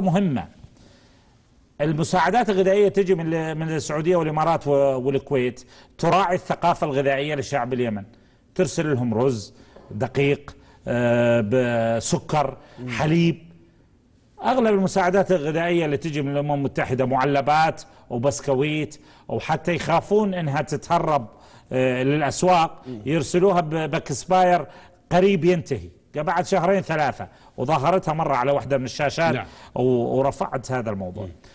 نقطة مهمة المساعدات الغذائية تجي من من السعودية والإمارات والكويت تراعي الثقافة الغذائية لشعب اليمن ترسل لهم رز دقيق آه، سكر حليب أغلب المساعدات الغذائية اللي تجي من الأمم المتحدة معلبات وبسكويت وحتى يخافون أنها تتهرب آه، للأسواق يرسلوها بكسباير قريب ينتهي بعد شهرين ثلاثة وظهرتها مرة على واحدة من الشاشات نعم. ورفعت هذا الموضوع م.